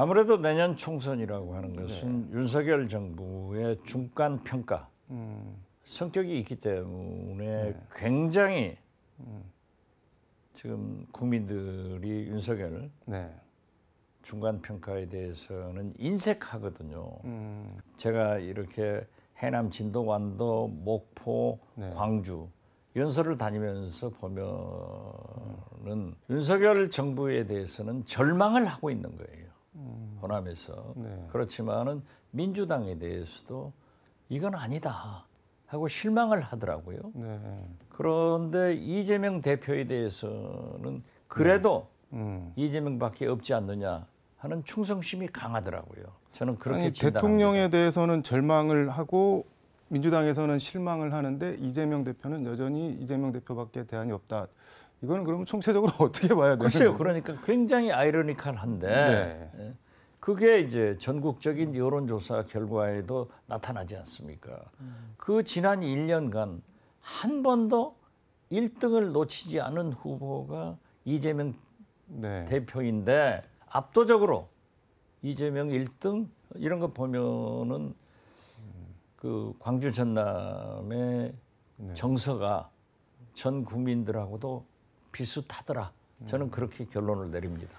아무래도 내년 총선이라고 하는 네. 것은 네. 윤석열 정부의 중간 평가 음. 성격이 있기 때문에 네. 굉장히 음. 지금 국민들이 윤석열 네. 중간 평가에 대해서는 인색하거든요. 음. 제가 이렇게 해남 진도 완도 목포 네. 광주 연설을 다니면서 보면은 윤석열 정부에 대해서는 절망을 하고 있는 거예요. 호남에서 네. 그렇지만은 민주당에 대해서도 이건 아니다 하고 실망을 하더라고요. 네. 그런데 이재명 대표에 대해서는 그래도 네. 음. 이재명밖에 없지 않느냐 하는 충성심이 강하더라고요. 저는 그렇게 아니, 대통령에 대해서는 절망을 하고 민주당에서는 실망을 하는데 이재명 대표는 여전히 이재명 대표밖에 대안이 없다. 이거는 그러면 총체적으로 어떻게 봐야 되나요? 글쎄요. 그러니까 굉장히 아이러니컬한데 네. 예. 그게 이제 전국적인 여론조사 결과에도 나타나지 않습니까? 음. 그 지난 1년간 한 번도 1등을 놓치지 않은 후보가 이재명 네. 대표인데 압도적으로 이재명 1등 이런 거 보면은 그 광주 전남의 네. 정서가 전 국민들하고도 비슷하더라. 저는 그렇게 결론을 내립니다.